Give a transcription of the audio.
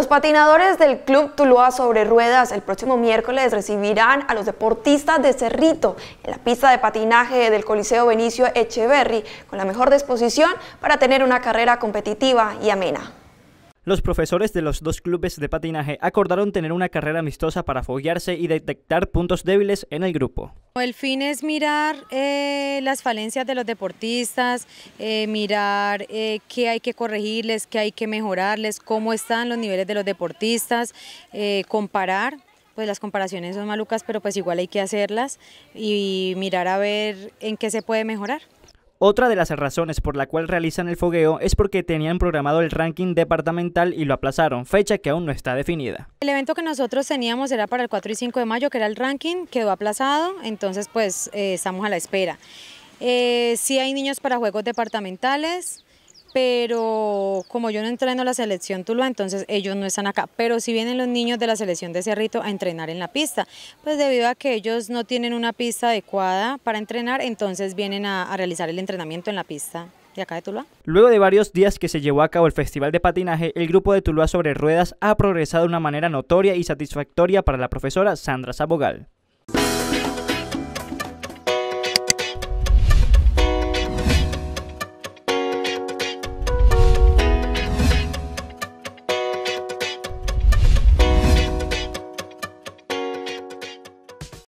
Los patinadores del Club Tuluá sobre Ruedas el próximo miércoles recibirán a los deportistas de Cerrito en la pista de patinaje del Coliseo Benicio Echeverry con la mejor disposición para tener una carrera competitiva y amena. Los profesores de los dos clubes de patinaje acordaron tener una carrera amistosa para foguearse y detectar puntos débiles en el grupo. El fin es mirar eh, las falencias de los deportistas, eh, mirar eh, qué hay que corregirles, qué hay que mejorarles, cómo están los niveles de los deportistas, comparar, pues las comparaciones son malucas, pero pues igual hay que hacerlas y mirar a ver en qué se puede mejorar. Otra de las razones por la cual realizan el fogueo es porque tenían programado el ranking departamental y lo aplazaron, fecha que aún no está definida. El evento que nosotros teníamos era para el 4 y 5 de mayo, que era el ranking, quedó aplazado, entonces pues eh, estamos a la espera. Eh, sí hay niños para juegos departamentales, pero como yo no entreno la selección Tuluá, entonces ellos no están acá. Pero si vienen los niños de la selección de Cerrito a entrenar en la pista, pues debido a que ellos no tienen una pista adecuada para entrenar, entonces vienen a, realizar el entrenamiento en la pista de acá de Tuluá. Luego de varios días que se llevó a cabo el Festival de Patinaje, el grupo de Tuluá sobre ruedas ha progresado de una manera notoria y satisfactoria para la profesora Sandra Sabogal.